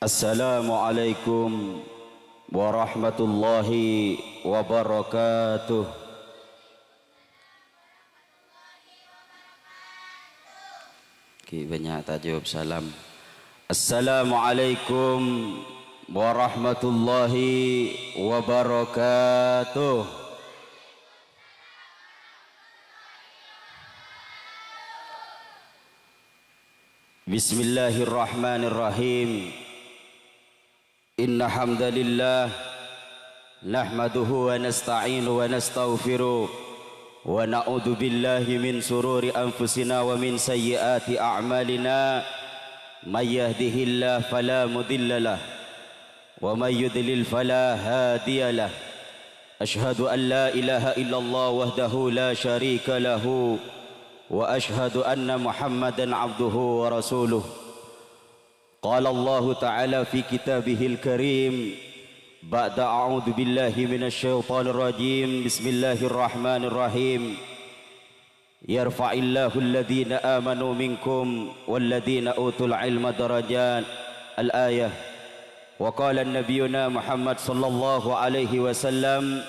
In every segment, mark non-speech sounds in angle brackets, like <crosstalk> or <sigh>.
السلام عليكم ورحمة الله وبركاته كيف بنيا تجوب سلام السلام عليكم warahmatullahi wabarakatuh Bismillahirrahmanirrahim Inna hamdalillah nahmaduhu wa nasta'inu wa nastaghfiru wa naudhu billahi min sururi anfusina wa min sayyiati a'malina may yahdihillahu fala mudhillalah ومن يذلل فلا هادي له أشهد أن لا إله إلا الله وحده لا شريك له وأشهد أن محمدا عبده ورسوله قال الله تعالى في كتابه الكريم بعد أعوذ بالله من الشيطان الرجيم بسم الله الرحمن الرحيم يرفع الله الذين آمنوا منكم والذين أوتوا العلم درجات الآية وقال النبينا محمد صلى الله عليه وسلم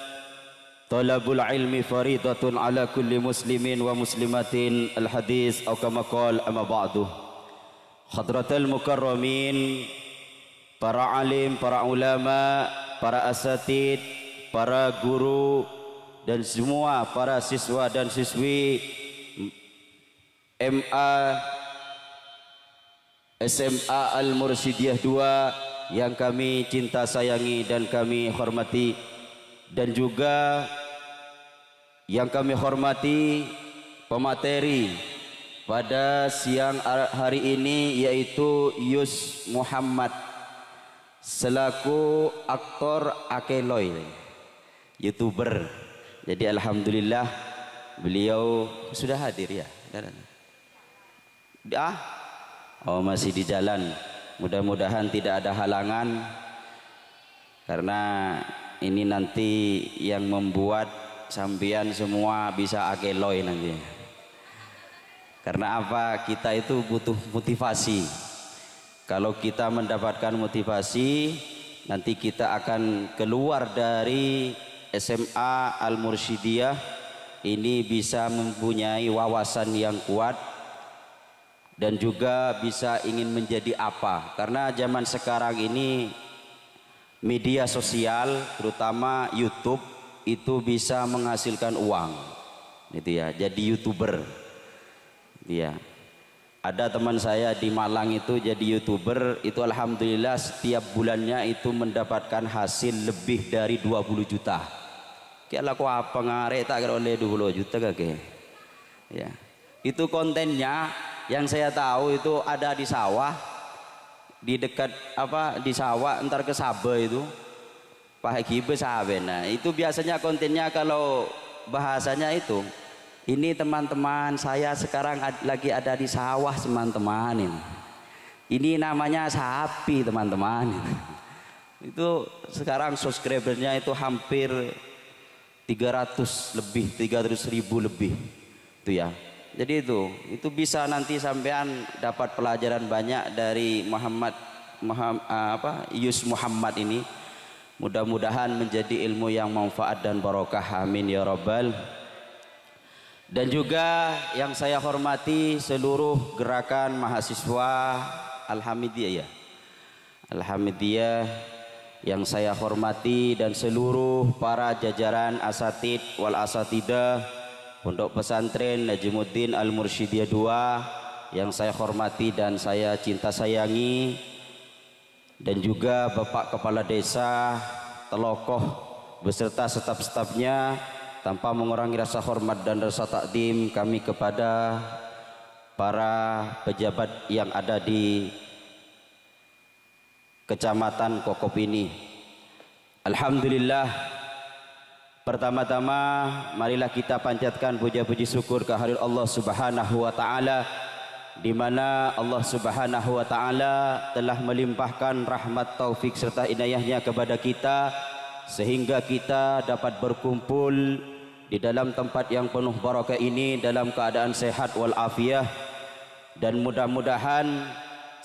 طلب العلم فريضة على كل مسلم ومسلمات الحديث أو كما قال أما بعد حضرة المكرمين para alim, para ulama, para asatid, para guru dan semua para siswa dan siswi MA SMA Al-Mursidiyah 2 yang kami cinta sayangi dan kami hormati dan juga yang kami hormati pemateri pada siang hari ini yaitu Yus Muhammad selaku aktor Akeloy youtuber jadi alhamdulillah beliau sudah hadir ya ah oh masih di jalan Mudah-mudahan tidak ada halangan karena ini nanti yang membuat sambian semua bisa akeloi nanti. Karena apa? Kita itu butuh motivasi. Kalau kita mendapatkan motivasi, nanti kita akan keluar dari SMA Al-Mursyidiyah ini bisa mempunyai wawasan yang kuat dan juga bisa ingin menjadi apa karena zaman sekarang ini media sosial terutama YouTube itu bisa menghasilkan uang itu ya jadi youtuber dia ada teman saya di Malang itu jadi youtuber itu alhamdulillah setiap bulannya itu mendapatkan hasil lebih dari 20 juta kira laku apa ngarek tak kira oleh 20 juta kakek ya itu kontennya yang saya tahu itu ada di sawah di dekat apa di sawah ntar ke Sabe itu Pak Kibe Sabe nah itu biasanya kontennya kalau bahasanya itu ini teman-teman saya sekarang ad, lagi ada di sawah teman-teman ini ini namanya sapi teman-teman itu sekarang subscribernya itu hampir 300 lebih 300 ribu lebih itu ya jadi itu, itu bisa nanti sampean dapat pelajaran banyak dari Muhammad, Muhammad ah, apa Yus Muhammad ini. Mudah-mudahan menjadi ilmu yang manfaat dan barokah. Amin ya rabbal. Dan juga yang saya hormati seluruh gerakan mahasiswa ya, alhamdulillah yang saya hormati dan seluruh para jajaran asatid wal asatidah Pondok Pesantren Najimuddin Al-Mursyidiyah 2 yang saya hormati dan saya cinta sayangi dan juga Bapak Kepala Desa Telokoh beserta staf-stafnya tanpa mengurangi rasa hormat dan rasa takdim kami kepada para pejabat yang ada di Kecamatan Kokop ini. Alhamdulillah Pertama-tama marilah kita panjatkan puja-puji syukur kehadirat Allah Subhanahu wa taala di mana Allah Subhanahu wa taala telah melimpahkan rahmat taufik serta inayahnya kepada kita sehingga kita dapat berkumpul di dalam tempat yang penuh barakah ini dalam keadaan sehat wal afiah dan mudah-mudahan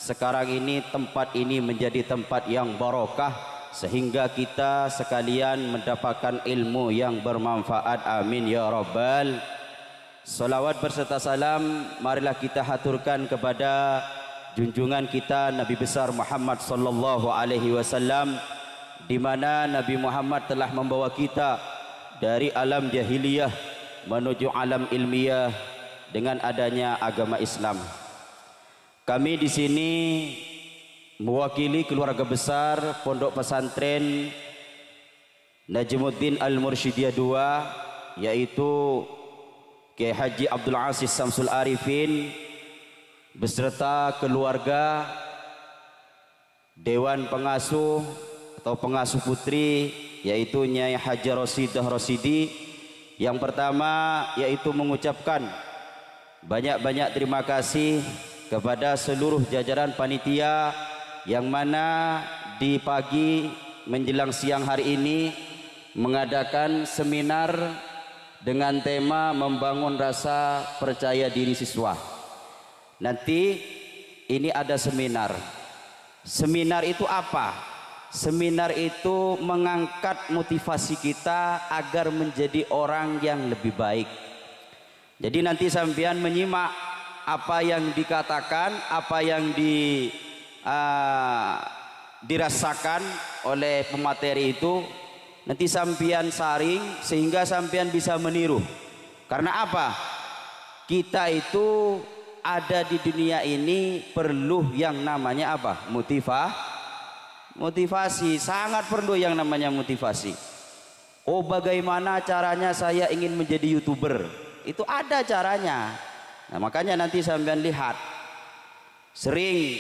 sekarang ini tempat ini menjadi tempat yang barokah sehingga kita sekalian mendapatkan ilmu yang bermanfaat amin ya rabbal selawat berserta salam marilah kita haturkan kepada junjungan kita Nabi besar Muhammad sallallahu alaihi wasallam di mana Nabi Muhammad telah membawa kita dari alam jahiliyah menuju alam ilmiah dengan adanya agama Islam. Kami di sini mewakili keluarga besar Pondok Pesantren Najmuddin Al-Mursyidiyah II yaitu Kiai Haji Abdul Aziz Samsul Arifin beserta keluarga Dewan Pengasuh atau Pengasuh Putri yaitu Nyai Haji Rosidah Rosidi yang pertama yaitu mengucapkan banyak-banyak terima kasih kepada seluruh jajaran panitia yang mana di pagi menjelang siang hari ini mengadakan seminar dengan tema membangun rasa percaya diri siswa. Nanti ini ada seminar. Seminar itu apa? Seminar itu mengangkat motivasi kita agar menjadi orang yang lebih baik. Jadi nanti sampean menyimak apa yang dikatakan, apa yang di Ah, dirasakan oleh pemateri itu nanti sampian saring sehingga sampian bisa meniru karena apa kita itu ada di dunia ini perlu yang namanya apa motiva motivasi sangat perlu yang namanya motivasi oh bagaimana caranya saya ingin menjadi youtuber itu ada caranya Nah, makanya nanti sampean lihat sering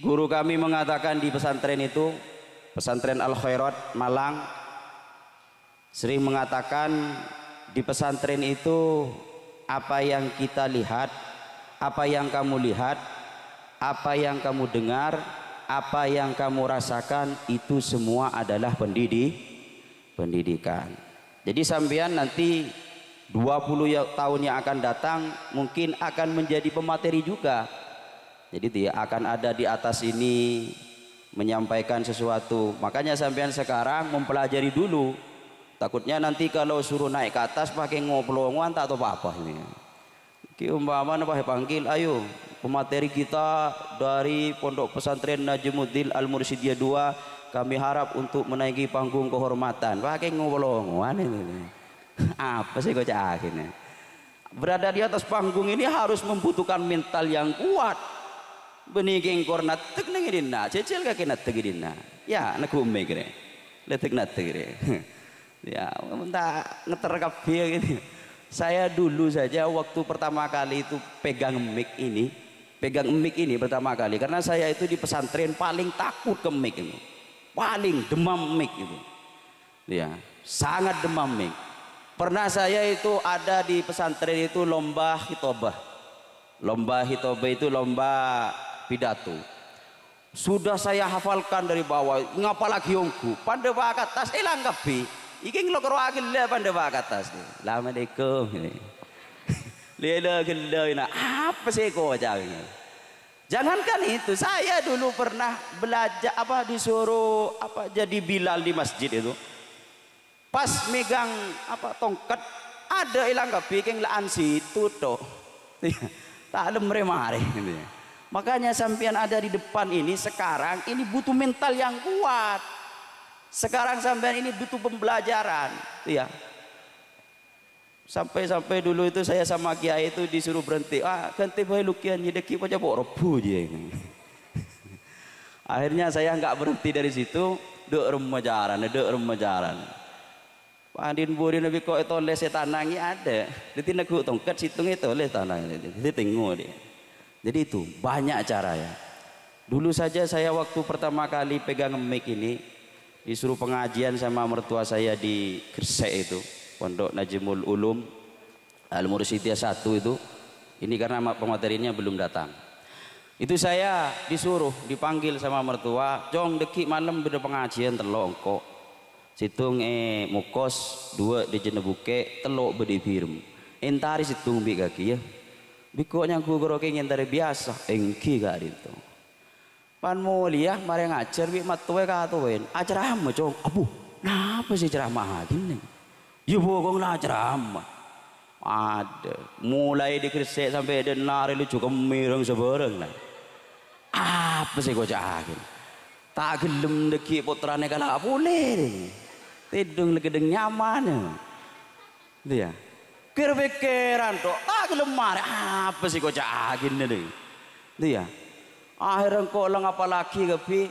Guru kami mengatakan di pesantren itu, pesantren Al Khairat Malang sering mengatakan di pesantren itu apa yang kita lihat, apa yang kamu lihat, apa yang kamu dengar, apa yang kamu rasakan itu semua adalah pendidik pendidikan. Jadi sambian nanti 20 ya-, tahun yang akan datang mungkin akan menjadi pemateri juga jadi dia akan ada di atas ini menyampaikan sesuatu. Makanya sampean sekarang mempelajari dulu. Takutnya nanti kalau suruh naik ke atas pakai ngoblongan tak tahu apa-apa ini. Ki umpama apa panggil, ya, ayo pemateri kita dari Pondok Pesantren Najmuddin Al Mursidiyah 2 kami harap untuk menaiki panggung kehormatan. Pakai ngoblongan ini. <laughs> apa sih kocak akhirnya? Berada di atas panggung ini harus membutuhkan mental yang kuat benigi engkor Cecil nangidinna na kake dina, ya nakumme gire letek nattegire <laughs> ya minta ngeter kafe gitu saya dulu saja waktu pertama kali itu pegang mic ini pegang mic ini pertama kali karena saya itu di pesantren paling takut ke mic ini paling demam mic itu ya sangat demam mic pernah saya itu ada di pesantren itu lomba hitobah lomba hitobah itu lomba pidato sudah saya hafalkan dari bawah lagi kiongku pandai bakat atas hilang kapi iking lo kerwakil lah pandai bakat tas assalamualaikum lela <laughs> ini apa sih kau jangan jangankan itu saya dulu pernah belajar apa disuruh apa jadi bilal di masjid itu pas megang apa tongkat ada hilang kapi iking ansi itu toh <laughs> tak ada meremare gitu ya. Makanya sampean ada di depan ini sekarang ini butuh mental yang kuat. Sekarang sampean ini butuh pembelajaran, ya. Sampai-sampai dulu itu saya sama kiai itu disuruh berhenti. Ah, ganti boy lukian nyedeki oh, aja bok <laughs> rebu Akhirnya saya nggak berhenti dari situ, duk remajaran, duk remajaran. Pandin buri nabi kok itu oleh nangis ada. Ditineguk tongkat situng itu oleh ini. Ditingu dia. Jadi itu banyak cara ya. Dulu saja saya waktu pertama kali pegang mic ini disuruh pengajian sama mertua saya di Gresik itu, Pondok Najmul Ulum Al Mursyidiyah 1 itu. Ini karena pematerinya belum datang. Itu saya disuruh dipanggil sama mertua, "Jong deki malam beda pengajian telok engko." Situng eh mukos dua di jenebuke telok bedi firm. Entari situng bi kaki ya. Bikunya gugro kengin dari biasa, engki gak itu. Pan mulia, mari ngajar bi matuwe katuwen. Acerama ah, cong, abu, napa sih ceramah gini? Ya bokong lah ceramah. Ada, mulai di kresek sampai denari lucu kemireng sebareng lah. Apa sih gua cakin? Tak gelem deki putrane kalah boleh. Tidung legedeng nyaman. Ya. Itu ya pikir-pikiran tok. Tak lemar nah, apa sih kau cagin ini? ya Akhirnya kau kok lang lagi kepi.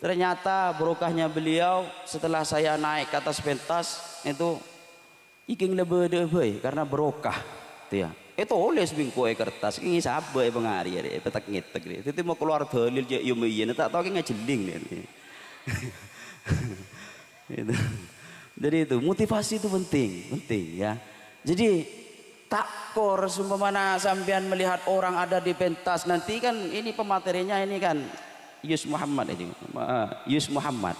Ternyata berukahnya beliau setelah saya naik ke atas pentas itu iking lebih lebih karena berokah ya Itu oleh kue kertas ini sabar e pengari ya petak ngetek Itu mau keluar dalil ya yumiyin tak tahu kayak ngejeling dia. <laughs> itu. Jadi itu motivasi itu penting, penting ya. Jadi kor sumpamana sampean melihat orang ada di pentas nanti kan ini pematerinya ini kan Yus Muhammad ini. Yus Muhammad.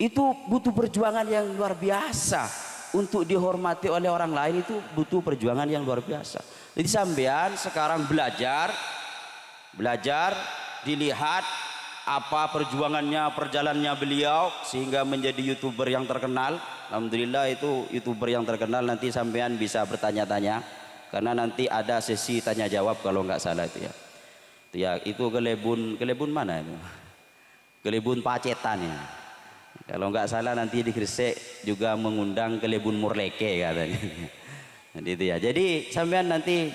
Itu butuh perjuangan yang luar biasa untuk dihormati oleh orang lain itu butuh perjuangan yang luar biasa. Jadi sampean sekarang belajar belajar dilihat apa perjuangannya perjalannya beliau sehingga menjadi youtuber yang terkenal Alhamdulillah itu youtuber yang terkenal nanti sampean bisa bertanya-tanya karena nanti ada sesi tanya jawab kalau nggak salah itu ya itu ya itu kelebun kelebun mana itu kelebun pacetan ya kalau nggak salah nanti di Gresik juga mengundang kelebun murleke katanya jadi itu ya jadi sampean nanti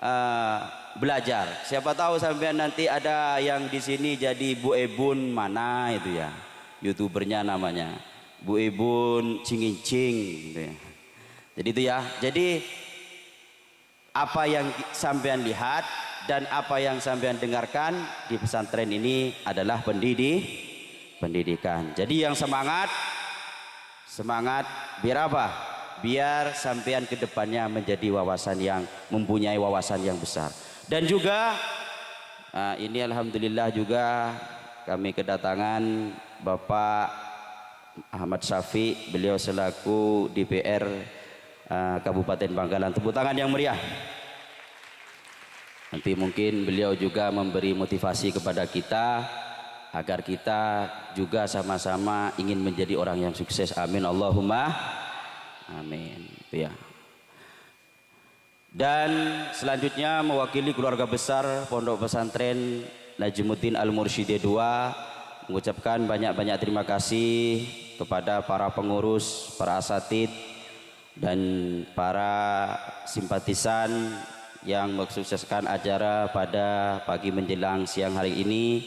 uh, belajar. Siapa tahu sampean nanti ada yang di sini jadi Bu Ebun mana itu ya. Youtubernya namanya. Bu Ebun Cingincing gitu ya. Jadi itu ya. Jadi apa yang sampean lihat dan apa yang sampean dengarkan di pesantren ini adalah pendidik pendidikan. Jadi yang semangat semangat biar apa? biar sampean kedepannya menjadi wawasan yang mempunyai wawasan yang besar. Dan juga nah ini alhamdulillah juga kami kedatangan Bapak Ahmad Safi, beliau selaku DPR uh, ah, Kabupaten Bangkalan. Tepuk tangan yang meriah. Nanti mungkin beliau juga memberi motivasi kepada kita agar kita juga sama-sama ingin menjadi orang yang sukses. Amin Allahumma. Amin. ya. Dan selanjutnya mewakili keluarga besar Pondok Pesantren Najimuddin Al-Mursyidi II mengucapkan banyak-banyak terima kasih kepada para pengurus, para asatid dan para simpatisan yang mensukseskan acara pada pagi menjelang siang hari ini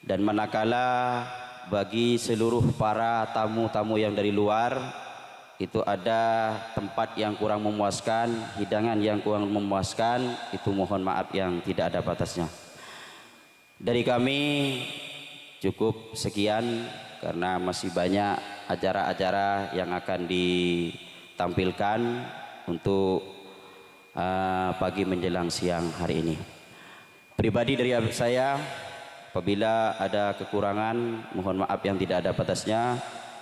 dan manakala bagi seluruh para tamu-tamu yang dari luar itu ada tempat yang kurang memuaskan, hidangan yang kurang memuaskan, itu mohon maaf yang tidak ada batasnya. Dari kami cukup sekian karena masih banyak acara-acara yang akan ditampilkan untuk uh, pagi menjelang siang hari ini. Pribadi dari saya, apabila ada kekurangan, mohon maaf yang tidak ada batasnya.